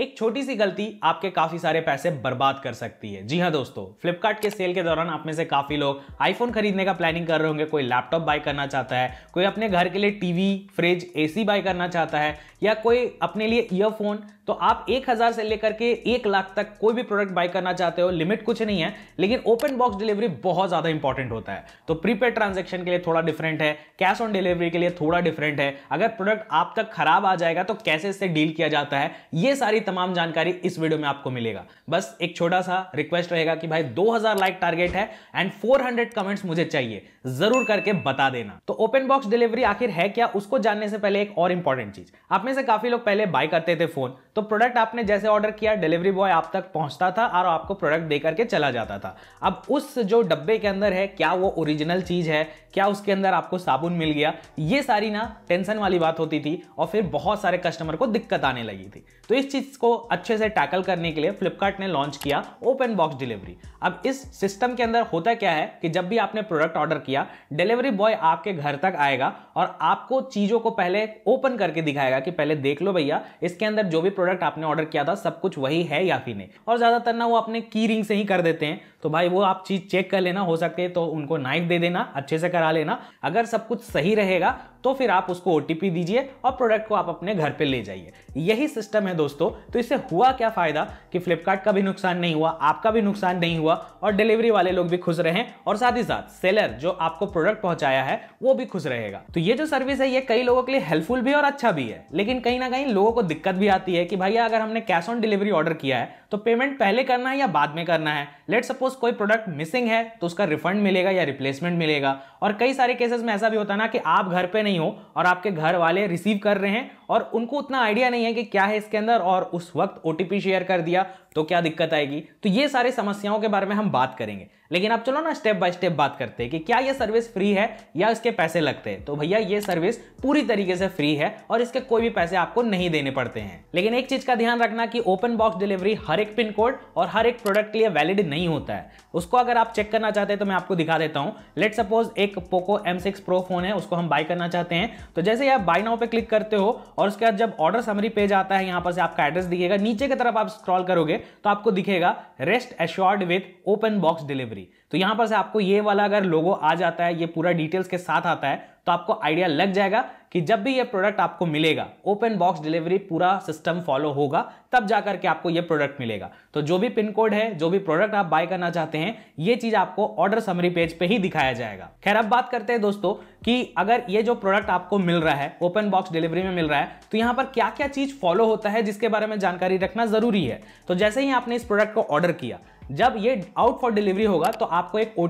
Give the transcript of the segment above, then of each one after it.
एक छोटी सी गलती आपके काफी सारे पैसे बर्बाद कर सकती है जी हाँ दोस्तों फ्लिपकार्ट के सेल के दौरान आप में से काफी लोग आईफोन खरीदने का प्लानिंग कर रहे होंगे कोई लैपटॉप बाय करना चाहता है कोई अपने घर के लिए टीवी फ्रिज एसी बाय करना चाहता है या कोई अपने लिए ईयरफोन तो आप एक हजार से लेकर के एक लाख तक कोई भी प्रोडक्ट बाय करना चाहते हो लिमिट कुछ नहीं है लेकिन ओपन बॉक्स डिलीवरी बहुत ज्यादा इंपॉर्टेंट होता है तो प्रीपेड ट्रांजेक्शन के लिए थोड़ा डिफरेंट है कैश ऑन डिलीवरी के लिए थोड़ा डिफरेंट है अगर प्रोडक्ट आप तक खराब आ जाएगा तो कैसे इससे डील किया जाता है ये सारी तमाम जानकारी इस वीडियो में आपको मिलेगा बस एक छोटा सा रिक्वेस्ट रहेगा कि भाई दो लाइक टारगेट है एंड फोर कमेंट्स मुझे चाहिए जरूर करके बता देना तो ओपन बॉक्स डिलीवरी आखिर है क्या उसको जानने से पहले एक और इंपॉर्टेंट चीज आप में से काफी लोग पहले बाय करते थे फोन तो प्रोडक्ट आपने जैसे ऑर्डर किया डिलीवरी बॉय आप तक पहुंचता था और आपको प्रोडक्ट दे करके चला जाता था अब उस जो डब्बे के अंदर है क्या वो ओरिजिनल चीज़ है क्या उसके अंदर आपको साबुन मिल गया ये सारी ना टेंशन वाली बात होती थी और फिर बहुत सारे कस्टमर को दिक्कत आने लगी थी तो इस चीज़ को अच्छे से टैकल करने के लिए फ्लिपकार्ट ने लॉन्च किया ओपन बॉक्स डिलीवरी अब इस सिस्टम के अंदर होता क्या है कि जब भी आपने प्रोडक्ट ऑर्डर किया डिलीवरी बॉय आपके घर तक आएगा और आपको चीज़ों को पहले ओपन करके दिखाएगा कि पहले देख लो भैया इसके अंदर जो भी प्रोडक्ट प्रोडक्ट आपने ऑर्डर किया था सब कुछ वही है या फिर नहीं और ज़्यादातर ना वो अपने की रिंग से ही कर देते हैं तो भाई वो आप चीज़ चेक कर लेना हो सके तो उनको नाइफ दे देना अच्छे से करा लेना अगर सब कुछ सही रहेगा तो फिर आप उसको ओ दीजिए और प्रोडक्ट को आप अपने घर पर ले जाइए यही सिस्टम है दोस्तों तो इससे हुआ क्या फ़ायदा कि फ्लिपकार्ट का भी नुकसान नहीं हुआ आपका भी नुकसान नहीं हुआ और डिलीवरी वाले लोग भी खुश रहें और साथ ही साथ सेलर जो आपको प्रोडक्ट पहुंचाया है वो भी खुश रहेगा तो ये जो सर्विस है ये कई लोगों के लिए हेल्पफुल भी और अच्छा भी है लेकिन कहीं ना कहीं लोगों को दिक्कत भी आती है कि भैया अगर हमने कैश ऑन डिलीवरी ऑर्डर किया है तो पेमेंट पहले करना है या बाद में करना है लेट सपोज कोई प्रोडक्ट मिसिंग है तो उसका रिफंड मिलेगा या रिप्लेसमेंट मिलेगा और कई सारे केसेस में ऐसा भी होता है ना कि आप घर पे नहीं हो और आपके घर वाले रिसीव कर रहे हैं और उनको उतना आइडिया नहीं है कि क्या है इसके अंदर और उस वक्त ओ शेयर कर दिया तो क्या दिक्कत आएगी तो ये सारी समस्याओं के बारे में हम बात करेंगे लेकिन आप चलो ना स्टेप बाय स्टेप बात करते हैं कि क्या ये सर्विस फ्री है या इसके पैसे लगते हैं तो भैया ये सर्विस पूरी तरीके से फ्री है और इसके कोई भी पैसे आपको नहीं देने पड़ते हैं लेकिन एक चीज का ध्यान रखना कि ओपन बॉक्स डिलीवरी हर एक पिन कोड और हर एक प्रोडक्ट के लिए वैलिड नहीं होता है उसको अगर आप चेक करना चाहते हैं तो मैं आपको दिखा देता हूँ लेट सपोज एक Poco M six Pro phone है उसको हम बाय करना चाहते हैं तो जैसे आप बाय नाउ पे क्लिक करते हो और उसके बाद जब ऑर्डर समरी पेज आता है यहाँ पर से आपका एड्रेस दिखेगा नीचे की तरफ आप स्क्रॉल करोगे तो आपको दिखेगा rest assured with open box delivery तो यहां पर से आपको ये वाला अगर लोगो आ जाता है ये पूरा डिटेल्स के साथ आता है तो आपको आइडिया लग जाएगा कि जब भी ये प्रोडक्ट आपको मिलेगा ओपन बॉक्स डिलीवरी पूरा सिस्टम फॉलो होगा तब जाकर के आपको ये प्रोडक्ट मिलेगा तो जो भी पिन कोड है जो भी प्रोडक्ट आप बाय करना चाहते हैं ये चीज आपको ऑर्डर समरी पेज पे ही दिखाया जाएगा खैर अब बात करते हैं दोस्तों कि अगर ये जो प्रोडक्ट आपको मिल रहा है ओपन बॉक्स डिलीवरी में मिल रहा है तो यहाँ पर क्या क्या चीज फॉलो होता है जिसके बारे में जानकारी रखना जरूरी है तो जैसे ही आपने इस प्रोडक्ट को ऑर्डर किया जब ये आउट फॉर डिलीवरी होगा तो आपको एक ओ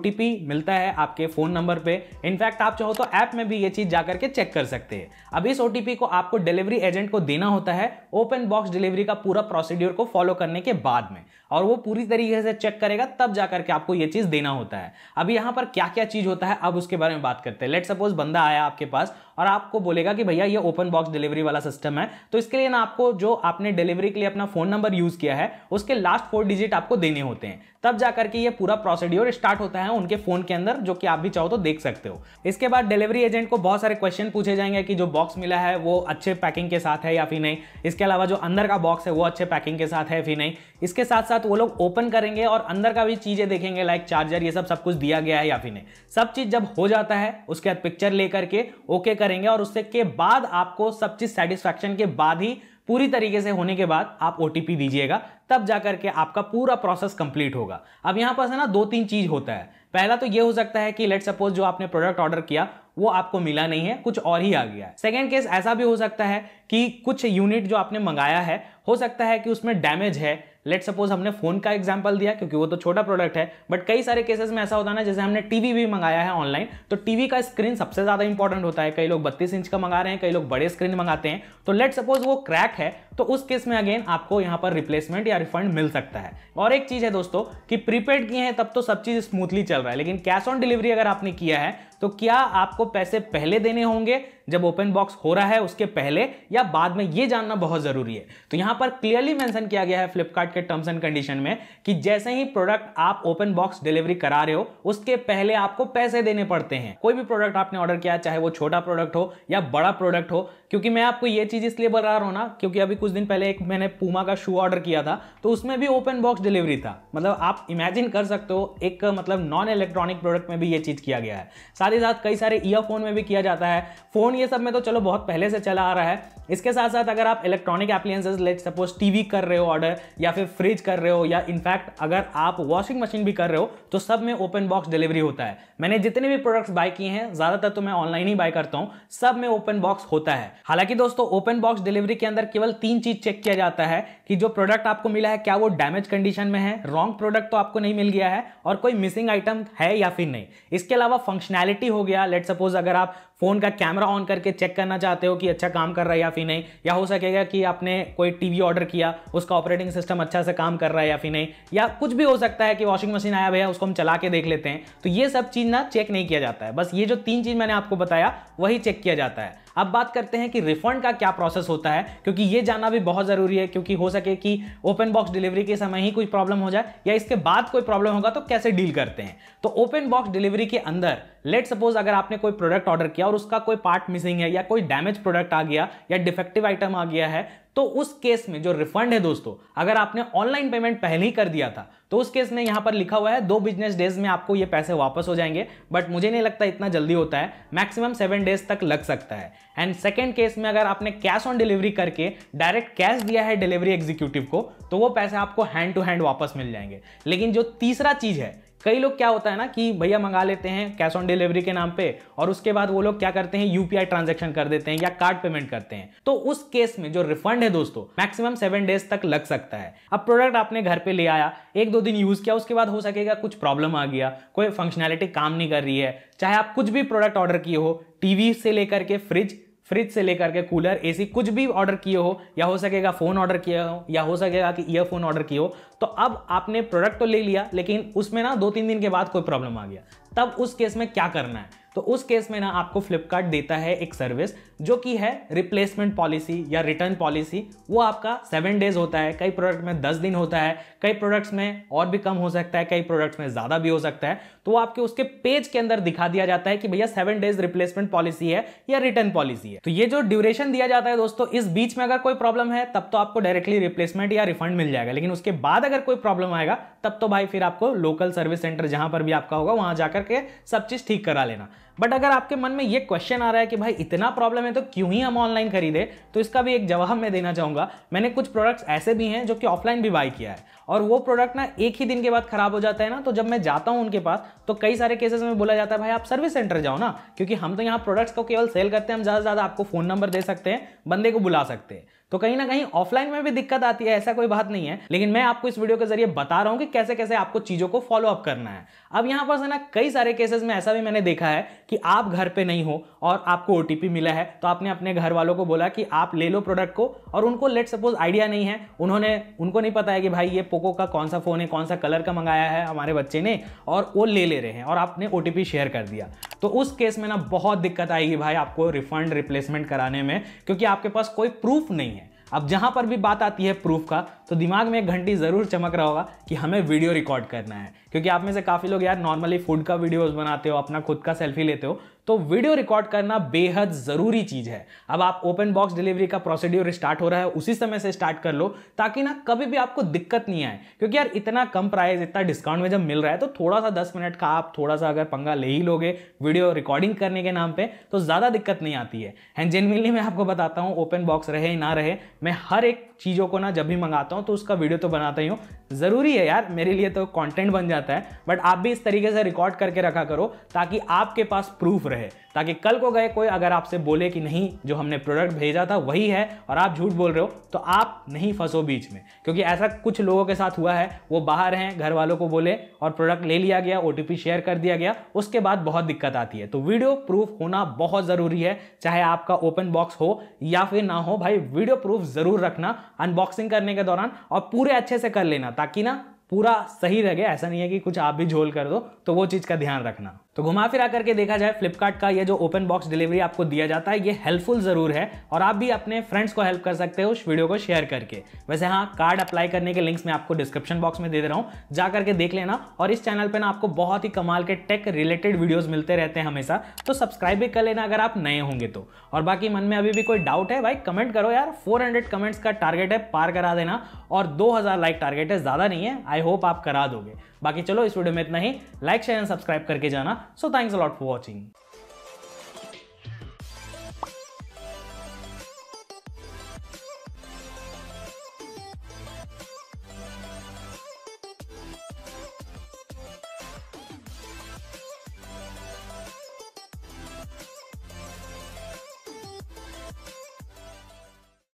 मिलता है आपके फ़ोन नंबर पे इनफैक्ट आप चाहो तो ऐप में भी ये चीज़ जा करके चेक कर सकते हैं अब इस ओ को आपको डिलीवरी एजेंट को देना होता है ओपन बॉक्स डिलीवरी का पूरा प्रोसीड्योर को फॉलो करने के बाद में और वो पूरी तरीके से चेक करेगा तब जा करके आपको ये चीज़ देना होता है अब यहाँ पर क्या क्या चीज़ होता है अब उसके बारे में बात करते हैं लेट सपोज बंदा आया आपके पास और आपको बोलेगा कि भैया ये ओपन बॉक्स डिलीवरी वाला सिस्टम है तो इसके लिए ना आपको जो आपने डिलीवरी के लिए अपना फोन नंबर यूज किया है उसके लास्ट फोर डिजिट आपको देने होते हैं तब जाकर के ये पूरा प्रोसीड्योर स्टार्ट होता है उनके फोन के अंदर जो कि आप भी चाहो तो देख सकते हो इसके बाद डिलीवरी एजेंट को बहुत सारे क्वेश्चन पूछे जाएंगे कि जो बॉक्स मिला है वो अच्छे पैकिंग के साथ है या फिर नहीं इसके अलावा जो अंदर का बॉक्स है वो अच्छे पैकिंग के साथ है फिर नहीं इसके साथ साथ वो लोग ओपन करेंगे और अंदर का भी चीज़ें देखेंगे लाइक चार्जर ये सब सब कुछ दिया गया है या फिर नहीं सब चीज़ जब हो जाता है उसके बाद पिक्चर लेकर के ओके करेंगे और उसके बाद आपको सब चीज़ सेटिस्फैक्शन के बाद ही पूरी तरीके से होने के बाद आप ओ दीजिएगा तब जा करके आपका पूरा प्रोसेस कंप्लीट होगा अब यहाँ पर है ना दो तीन चीज़ होता है पहला तो ये हो सकता है कि लेट सपोज जो आपने प्रोडक्ट ऑर्डर किया वो आपको मिला नहीं है कुछ और ही आ गया है सेकेंड केस ऐसा भी हो सकता है कि कुछ यूनिट जो आपने मंगाया है हो सकता है कि उसमें डैमेज है लेट सपोज हमने फोन का एग्जाम्पल दिया क्योंकि वो तो छोटा प्रोडक्ट है बट कई सारे केसेस में ऐसा होता है ना जैसे हमने टीवी भी मंगाया है ऑनलाइन तो टीवी का स्क्रीन सबसे ज्यादा इंपॉर्टेंट होता है कई लोग बत्तीस इंच का मंगा रहे हैं कई लोग बड़े स्क्रीन मंगाते हैं तो लेट सपोज वो क्रैक है तो उस केस में अगेन आपको यहाँ पर रिप्लेसमेंट या रिफंड मिल सकता है और एक चीज है दोस्तों कि प्रीपेड किए हैं तब तो सब चीज स्मूथली चल रहा है लेकिन कैश ऑन डिलीवरी अगर आपने किया है तो क्या आपको पैसे पहले देने होंगे जब ओपन बॉक्स हो रहा है उसके पहले या बाद में ये जानना बहुत जरूरी है तो यहां पर क्लियरली मेंशन किया गया है फ्लिपकार्ट के टर्म्स एंड कंडीशन में कि जैसे ही प्रोडक्ट आप ओपन बॉक्स डिलीवरी करा रहे हो उसके पहले आपको पैसे देने पड़ते हैं कोई भी प्रोडक्ट आपने ऑर्डर किया चाहे वो छोटा प्रोडक्ट हो या बड़ा प्रोडक्ट हो क्योंकि मैं आपको ये चीज इसलिए बता रहा हूं ना क्योंकि अभी कुछ दिन पहले एक मैंने पूमा का शू ऑर्डर किया था तो उसमें भी ओपन बॉक्स डिलीवरी था मतलब आप इमेजिन कर सकते हो एक मतलब नॉन इलेक्ट्रॉनिक प्रोडक्ट में भी ये चीज किया गया है साथ ही साथ कई सारे ईयरफोन में भी किया जाता है फोन ये सब में तो चलो बहुत पहले से चला आ रहा है इसके साथ साथ अगर आप electronic appliances let suppose TV कर रहे हो ऑर्डर या फिर फ्रिज कर रहे हो या इनफैक्ट अगर आप वॉशिंग मशीन भी कर रहे हो तो सब में ओपन बॉक्स डिलीवरी होता है मैंने जितने भी प्रोडक्ट्स बाय किए हैं ज़्यादातर तो मैं ऑनलाइन ही बाय करता हूँ सब में ओपन बॉक्स होता है हालांकि दोस्तों ओपन बॉक्स डिलीवरी के अंदर केवल तीन चीज़ चेक किया जाता है कि जो प्रोडक्ट आपको मिला है क्या वो डैमेज कंडीशन में है रॉन्ग प्रोडक्ट तो आपको नहीं मिल गया है और कोई मिसिंग आइटम है या फिर नहीं इसके अलावा फंक्शनैलिटी हो गया लेट सपोज अगर आप फ़ोन का कैमरा ऑन करके चेक करना चाहते हो कि अच्छा काम कर रहा है या फिर नहीं या हो सकेगा कि आपने कोई टीवी ऑर्डर किया उसका ऑपरेटिंग सिस्टम अच्छा से काम कर रहा है या फिर नहीं या कुछ भी हो सकता है कि वॉशिंग मशीन आया भैया उसको हम चला के देख लेते हैं तो ये सब चीज़ ना चेक नहीं किया जाता है बस ये जो तीन चीज़ मैंने आपको बताया वही चेक किया जाता है अब बात करते हैं कि रिफंड का क्या प्रोसेस होता है क्योंकि ये जानना भी बहुत ज़रूरी है क्योंकि हो सके कि ओपन बॉक्स डिलीवरी के समय ही कोई प्रॉब्लम हो जाए या इसके बाद कोई प्रॉब्लम होगा तो कैसे डील करते हैं तो ओपन बॉक्स डिलीवरी के अंदर लेट सपोज अगर आपने कोई प्रोडक्ट ऑर्डर किया और उसका कोई पार्ट मिसिंग है या कोई डैमेज प्रोडक्ट आ गया या डिफेक्टिव आइटम आ गया है तो उस केस में जो रिफंड है दोस्तों अगर आपने ऑनलाइन पेमेंट पहले ही कर दिया था तो उस केस में यहां पर लिखा हुआ है दो बिजनेस डेज में आपको ये पैसे वापस हो जाएंगे बट मुझे नहीं लगता इतना जल्दी होता है मैक्सिमम सेवन डेज तक लग सकता है एंड सेकेंड केस में अगर आपने कैश ऑन डिलीवरी करके डायरेक्ट कैश दिया है डिलीवरी एग्जीक्यूटिव को तो वो पैसे आपको हैंड टू हैंड वापस मिल जाएंगे लेकिन जो तीसरा चीज है कई लोग क्या होता है ना कि भैया मंगा लेते हैं कैश ऑन डिलीवरी के नाम पे और उसके बाद वो लोग क्या करते हैं यूपीआई ट्रांजेक्शन कर देते हैं या कार्ड पेमेंट करते हैं तो उस केस में जो रिफंड है दोस्तों मैक्सिमम सेवन डेज तक लग सकता है अब प्रोडक्ट आपने घर पे ले आया एक दो दिन यूज किया उसके बाद हो सकेगा कुछ प्रॉब्लम आ गया कोई फंक्शनैलिटी काम नहीं कर रही है चाहे आप कुछ भी प्रोडक्ट ऑर्डर किए हो टीवी से लेकर के फ्रिज फ्रिज से लेकर के कूलर एसी कुछ भी ऑर्डर किए हो या हो सकेगा फ़ोन ऑर्डर किया हो या हो सकेगा कि ईयरफोन ऑर्डर किए हो तो अब आपने प्रोडक्ट तो ले लिया लेकिन उसमें ना दो तीन दिन के बाद कोई प्रॉब्लम आ गया तब उस केस में क्या करना है तो उस केस में ना आपको फ्लिपकार्ट देता है एक सर्विस जो कि है रिप्लेसमेंट पॉलिसी या रिटर्न पॉलिसी वो आपका सेवन डेज होता है कई प्रोडक्ट में दस दिन होता है कई प्रोडक्ट्स में और भी कम हो सकता है कई प्रोडक्ट्स में ज़्यादा भी हो सकता है तो वो आपके उसके पेज के अंदर दिखा दिया जाता है कि भैया सेवन डेज रिप्लेसमेंट पॉलिसी है या रिटर्न पॉलिसी है तो ये जो ड्यूरेशन दिया जाता है दोस्तों इस बीच में अगर कोई प्रॉब्लम है तब तो आपको डायरेक्टली रिप्लेसमेंट या रिफंड मिल जाएगा लेकिन उसके बाद अगर कोई प्रॉब्लम आएगा तब तो भाई फिर आपको लोकल सर्विस सेंटर जहां पर भी आपका होगा वहां जाकर के सब चीज़ ठीक करा लेना बट अगर आपके मन में ये क्वेश्चन आ रहा है कि भाई इतना प्रॉब्लम है तो क्यों ही हम ऑनलाइन खरीदे तो इसका भी एक जवाब मैं देना चाहूँगा मैंने कुछ प्रोडक्ट्स ऐसे भी हैं जो कि ऑफलाइन भी बाई किया है और वो प्रोडक्ट ना एक ही दिन के बाद खराब हो जाता है ना तो जब मैं जाता हूँ उनके पास तो कई सारे केसेस में बोला जाता है भाई आप सर्विस सेंटर जाओ ना क्योंकि हम तो यहाँ प्रोडक्ट्स को केवल सेल करते हैं हम ज़्यादा से ज़्यादा आपको फ़ोन नंबर दे सकते हैं बंदे को बुला सकते हैं तो कहीं ना कहीं ऑफलाइन में भी दिक्कत आती है ऐसा कोई बात नहीं है लेकिन मैं आपको इस वीडियो के जरिए बता रहा हूं कि कैसे कैसे आपको चीज़ों को फॉलो अप करना है अब यहाँ पर से ना कई सारे केसेस में ऐसा भी मैंने देखा है कि आप घर पे नहीं हो और आपको ओ मिला है तो आपने अपने घर वालों को बोला कि आप ले लो प्रोडक्ट को और उनको लेट सपोज आइडिया नहीं है उन्होंने उनको नहीं पता है कि भाई ये पोको का कौन सा फ़ोन है कौन सा कलर का मंगाया है हमारे बच्चे ने और वो ले ले रहे हैं और आपने ओ शेयर कर दिया तो उस केस में ना बहुत दिक्कत आएगी भाई आपको रिफंड रिप्लेसमेंट कराने में क्योंकि आपके पास कोई प्रूफ नहीं है अब जहाँ पर भी बात आती है प्रूफ का तो दिमाग में एक घंटी ज़रूर चमक रहा होगा कि हमें वीडियो रिकॉर्ड करना है क्योंकि आप में से काफ़ी लोग यार नॉर्मली फूड का वीडियोस बनाते हो अपना खुद का सेल्फी लेते हो तो वीडियो रिकॉर्ड करना बेहद ज़रूरी चीज़ है अब आप ओपन बॉक्स डिलीवरी का प्रोसीड्योर स्टार्ट हो रहा है उसी समय से स्टार्ट कर लो ताकि ना कभी भी आपको दिक्कत नहीं आए क्योंकि यार इतना कम प्राइस इतना डिस्काउंट में जब मिल रहा है तो थोड़ा सा दस मिनट का आप थोड़ा सा अगर पंगा ले ही लोगे वीडियो रिकॉर्डिंग करने के नाम पर तो ज़्यादा दिक्कत नहीं आती है एंड जेनविनली मैं आपको बताता हूँ ओपन बॉक्स रहे ना रहे मैं हर एक चीज़ों को ना जब भी मंगाता हूँ तो उसका वीडियो तो बनाता ही हूँ ज़रूरी है यार मेरे लिए तो कॉन्टेंट बन जाता है बट आप भी इस तरीके से रिकॉर्ड करके रखा करो ताकि आपके पास प्रूफ रहे ताकि कल को गए कोई अगर आपसे बोले कि नहीं जो हमने प्रोडक्ट भेजा था वही है और आप झूठ बोल रहे हो तो आप नहीं फंसो बीच में क्योंकि ऐसा कुछ लोगों के साथ हुआ है वो बाहर हैं घर वालों को बोले और प्रोडक्ट ले लिया गया ओ शेयर कर दिया गया उसके बाद बहुत दिक्कत आती है तो वीडियो प्रूफ होना बहुत ज़रूरी है चाहे आपका ओपन बॉक्स हो या फिर ना हो भाई वीडियो प्रूफ ज़रूर रखना अनबॉक्सिंग करने के दौरान और पूरे अच्छे से कर लेना ताकि ना पूरा सही रह गया ऐसा नहीं है कि कुछ आप भी झोल कर दो तो वो चीज़ का ध्यान रखना तो घुमा फिरा करके देखा जाए फ्लिपकार्ट का ये जो ओपन बॉक्स डिलीवरी आपको दिया जाता है ये हेल्पफुल ज़रूर है और आप भी अपने फ्रेंड्स को हेल्प कर सकते हो उस वीडियो को शेयर करके वैसे हाँ कार्ड अप्लाई करने के लिंक्स मैं आपको डिस्क्रिप्शन बॉक्स में दे दे रहा हूँ जा करके देख लेना और इस चैनल पर ना आपको बहुत ही कमाल के टेक रिलेटेड वीडियोज़ मिलते रहते हैं हमेशा तो सब्सक्राइब भी कर लेना अगर आप नए होंगे तो और बाकी मन में अभी भी कोई डाउट है भाई कमेंट करो यार फोर कमेंट्स का टारगेट है पार करा देना और दो लाइक टारगेट है ज़्यादा नहीं है आई होप आप करा दोगे बाकी चलो इस वीडियो में इतना ही लाइक शेयर एंड सब्सक्राइब करके जाना so thanks a lot for watching